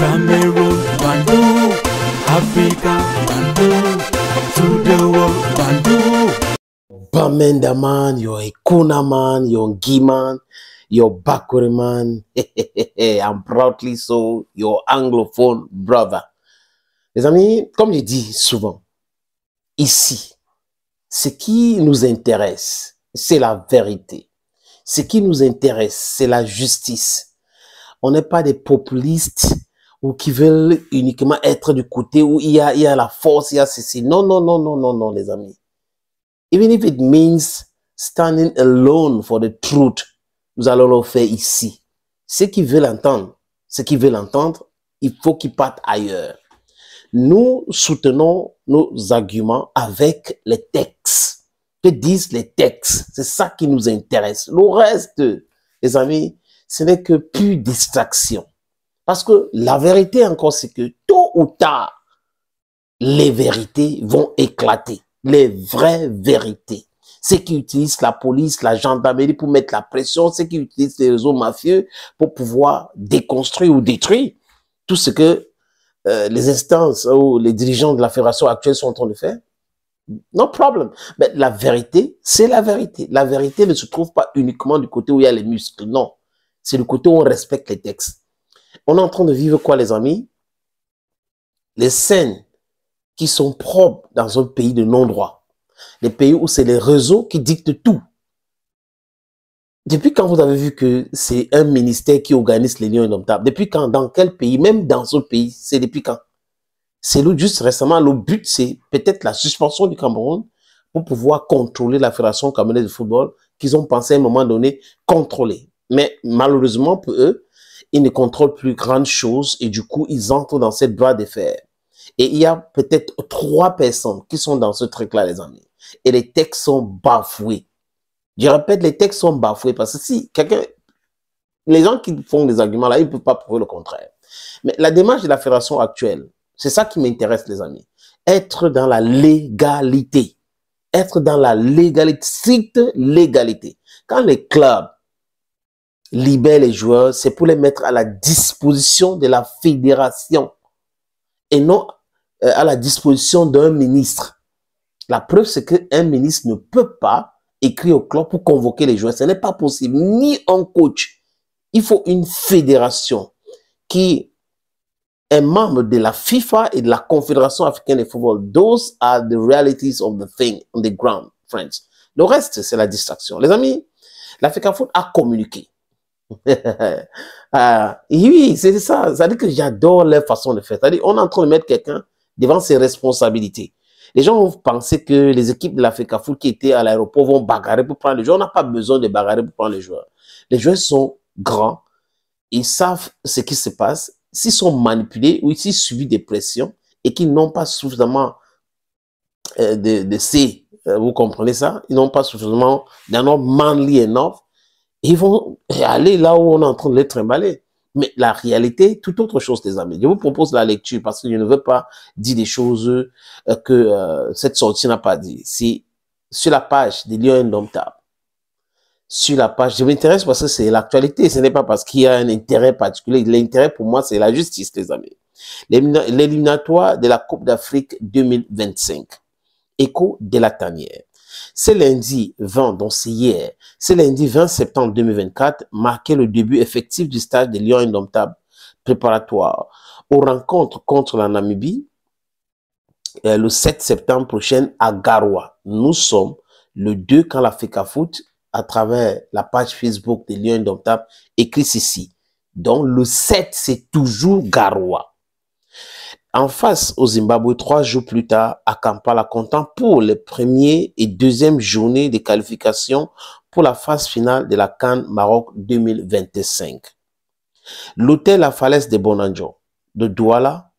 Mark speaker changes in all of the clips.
Speaker 1: Cameroon, man Africa, Bantu, to the world, Bantu. Bamenda man, you're a Kuna man, you're a Giman, you're Bakuri man, I'm proudly so, your anglophone brother. Mes amis, comme je dis souvent, ici, ce qui nous intéresse, c'est la vérité. Ce qui nous intéresse, c'est la justice. On n'est pas des populistes ou qui veulent uniquement être du côté où il y a, il y a la force, il y a ceci. Non, non, non, non, non, non, les amis. Even if it means standing alone for the truth, nous allons le faire ici. Ceux qui veulent entendre, ceux qui veulent entendre, il faut qu'ils partent ailleurs. Nous soutenons nos arguments avec les textes. Que disent les textes C'est ça qui nous intéresse. Le reste, les amis, ce n'est que pure distraction. Parce que la vérité encore, c'est que tôt ou tard, les vérités vont éclater. Les vraies vérités. Ceux qui utilisent la police, la gendarmerie pour mettre la pression, ceux qui utilisent les réseaux mafieux pour pouvoir déconstruire ou détruire tout ce que euh, les instances ou les dirigeants de la fédération actuelle sont en train de faire. No problem. Mais la vérité, c'est la vérité. La vérité ne se trouve pas uniquement du côté où il y a les muscles, non. C'est le côté où on respecte les textes. On est en train de vivre quoi, les amis Les scènes qui sont propres dans un pays de non-droit. Les pays où c'est les réseaux qui dictent tout. Depuis quand vous avez vu que c'est un ministère qui organise les lions indomptables Depuis quand Dans quel pays Même dans ce pays, c'est depuis quand C'est juste récemment, le but, c'est peut-être la suspension du Cameroun pour pouvoir contrôler la Fédération camerounaise de football qu'ils ont pensé à un moment donné contrôler. Mais malheureusement pour eux, ils ne contrôlent plus grand chose et du coup, ils entrent dans cette voie de fer. Et il y a peut-être trois personnes qui sont dans ce truc-là, les amis. Et les textes sont bafoués. Je répète, les textes sont bafoués parce que si quelqu'un, les gens qui font des arguments-là, ils ne peuvent pas prouver le contraire. Mais la démarche de la fédération actuelle, c'est ça qui m'intéresse, les amis. Être dans la légalité. Être dans la légalité, stricte légalité. Quand les clubs libère les joueurs, c'est pour les mettre à la disposition de la fédération et non euh, à la disposition d'un ministre. La preuve, c'est qu'un ministre ne peut pas écrire au club pour convoquer les joueurs. Ce n'est pas possible, ni un coach. Il faut une fédération qui est membre de la FIFA et de la Confédération africaine de football. Those are the realities of the thing on the ground, friends. Le reste, c'est la distraction. Les amis, la Foot a communiqué. ah, oui, c'est ça. Ça dire que j'adore leur façon de faire. Ça dire on est en train de mettre quelqu'un devant ses responsabilités. Les gens vont penser que les équipes de l'Africa Foot qui étaient à l'aéroport vont bagarrer pour prendre les joueurs. On n'a pas besoin de bagarrer pour prendre les joueurs. Les joueurs sont grands. Ils savent ce qui se passe. S'ils sont manipulés ou s'ils subissent des pressions et qu'ils n'ont pas suffisamment euh, de, de C, euh, vous comprenez ça? Ils n'ont pas suffisamment d'un homme manly enough ils vont aller là où on est en train de les trimballer. Mais la réalité, tout autre chose, les amis. Je vous propose la lecture parce que je ne veux pas dire des choses euh, que euh, cette sortie n'a pas dit. C'est sur la page des Lyon indomptables. Sur la page, je m'intéresse parce que c'est l'actualité. Ce n'est pas parce qu'il y a un intérêt particulier. L'intérêt pour moi, c'est la justice, les amis. L'éliminatoire de la Coupe d'Afrique 2025. Écho de la tanière. C'est lundi 20, donc c'est hier, c'est lundi 20 septembre 2024 marqué le début effectif du stage de Lyon Indomptable préparatoire aux rencontres contre la Namibie euh, le 7 septembre prochain à Garoua. Nous sommes le 2 quand à Foot, à travers la page Facebook de Lyon Indomptable, écrit ceci. Donc le 7, c'est toujours Garoua en face au Zimbabwe trois jours plus tard à Kampala, comptant pour les premières et deuxièmes journées de qualification pour la phase finale de la Cannes Maroc 2025. L'hôtel La Falaise de Bonanjo de Douala,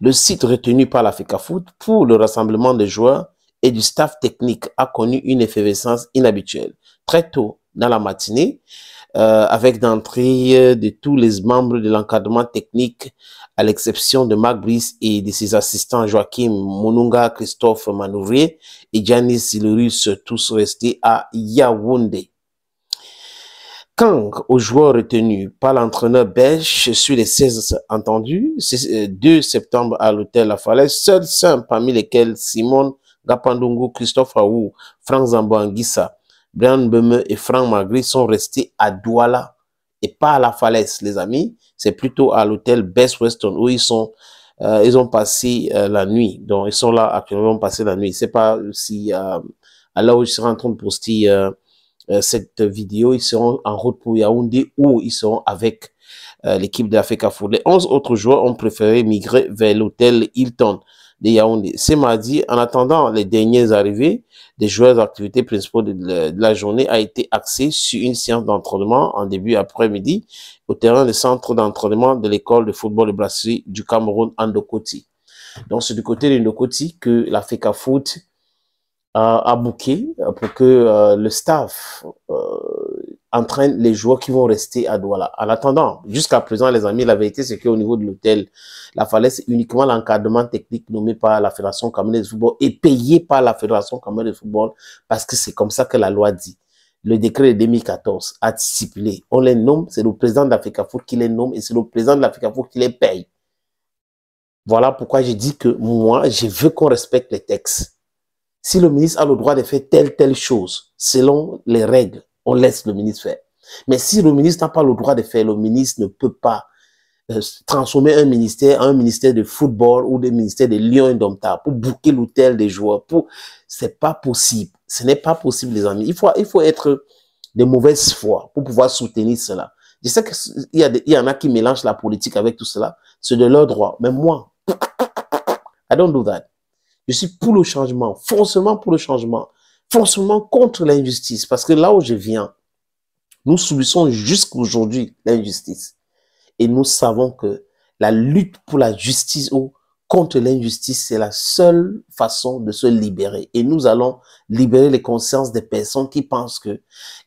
Speaker 1: le site retenu par l'Africa Foot pour le rassemblement des joueurs et du staff technique a connu une effervescence inhabituelle. Très tôt dans la matinée, euh, avec d'entrée euh, de tous les membres de l'encadrement technique, à l'exception de Marc Brice et de ses assistants Joachim Monunga, Christophe Manouvrier et Giannis Silurus, tous restés à Yaoundé. Kang, aux joueurs retenus par l'entraîneur belge sur les 16 entendus, 2 euh, septembre à l'hôtel La Falaise, seuls cinq parmi lesquels Simone Gapandungu, Christophe Raoult, Franck Zambo Brian Beme et Frank Magri sont restés à Douala et pas à la falaise, les amis. C'est plutôt à l'hôtel Best Western où ils sont. Euh, ils ont passé euh, la nuit. Donc, ils sont là actuellement, passé la nuit. sais pas si euh, à l'heure où je serai en train de poster cette vidéo, ils seront en route pour Yaoundé où ils seront avec l'équipe de l'Africa Les 11 autres joueurs ont préféré migrer vers l'hôtel Hilton de Yaoundé. Ce mardi, en attendant les derniers arrivés, des joueurs d'activités principaux de la journée a été axé sur une séance d'entraînement en début après-midi au terrain du centre d'entraînement de l'école de football de brasserie du Cameroun, Andokoti. Donc, c'est du côté de Ndokoti que la FECA Foot a, a bouqué pour que euh, le staff euh, entraîne les joueurs qui vont rester à Douala. En attendant, jusqu'à présent, les amis, la vérité, c'est qu'au niveau de l'hôtel, la falaise, uniquement l'encadrement technique nommé par la Fédération Camerounaise de football et payé par la Fédération Camerounaise de football parce que c'est comme ça que la loi dit. Le décret de 2014 a stipulé, on les nomme, c'est le président d'AfricaFoot qui les nomme et c'est le président de l'AfricaFoot qui les paye. Voilà pourquoi j'ai dit que moi, je veux qu'on respecte les textes. Si le ministre a le droit de faire telle, telle chose, selon les règles, on laisse le ministre faire. Mais si le ministre n'a pas le droit de faire, le ministre ne peut pas euh, transformer un ministère en un ministère de football ou des ministères de Lyon indomptable pour bouquer l'hôtel des joueurs. Pour... C'est pas possible. Ce n'est pas possible, les amis. Il faut, il faut être de mauvaise foi pour pouvoir soutenir cela. Je sais qu'il y, il y en a qui mélangent la politique avec tout cela. C'est de leur droit. Mais moi, I don't do that. Je suis pour le changement, forcément pour le changement forcément contre l'injustice, parce que là où je viens, nous subissons jusqu'aujourd'hui l'injustice. Et nous savons que la lutte pour la justice ou contre l'injustice, c'est la seule façon de se libérer. Et nous allons libérer les consciences des personnes qui pensent que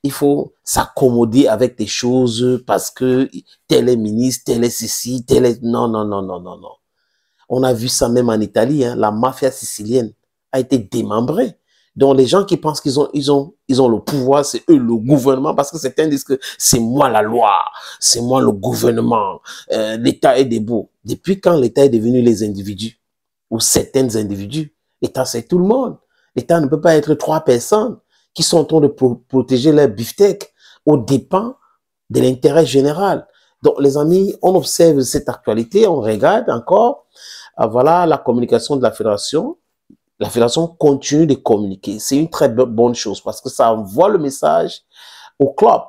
Speaker 1: il faut s'accommoder avec des choses parce que tel est ministre, tel est ceci, tel est... Non, non, non, non, non, non. On a vu ça même en Italie. Hein. La mafia sicilienne a été démembrée. Donc les gens qui pensent qu'ils ont, ils ont, ils ont le pouvoir, c'est eux le gouvernement, parce que certains disent que c'est moi la loi, c'est moi le gouvernement, euh, l'État est debout. Depuis quand l'État est devenu les individus ou certains individus L'État c'est tout le monde. L'État ne peut pas être trois personnes qui sont en train de protéger leur biftec au dépens de l'intérêt général. Donc les amis, on observe cette actualité, on regarde encore, ah, voilà la communication de la fédération, la fédération continue de communiquer. C'est une très bonne chose parce que ça envoie le message au club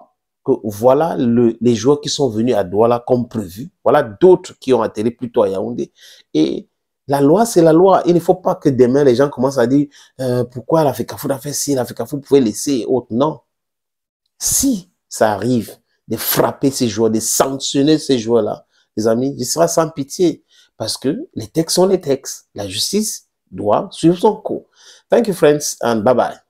Speaker 1: que voilà les joueurs qui sont venus à Douala comme prévu. Voilà d'autres qui ont atterri plutôt à Yaoundé. Et la loi, c'est la loi. Il ne faut pas que demain, les gens commencent à dire euh, pourquoi la FECAFO a fait si la pouvait laisser autre. » Non. Si ça arrive de frapper ces joueurs, de sanctionner ces joueurs-là, les amis, je sera sans pitié parce que les textes sont les textes. La justice doit suivre son cours. Thank you, friends, and bye-bye.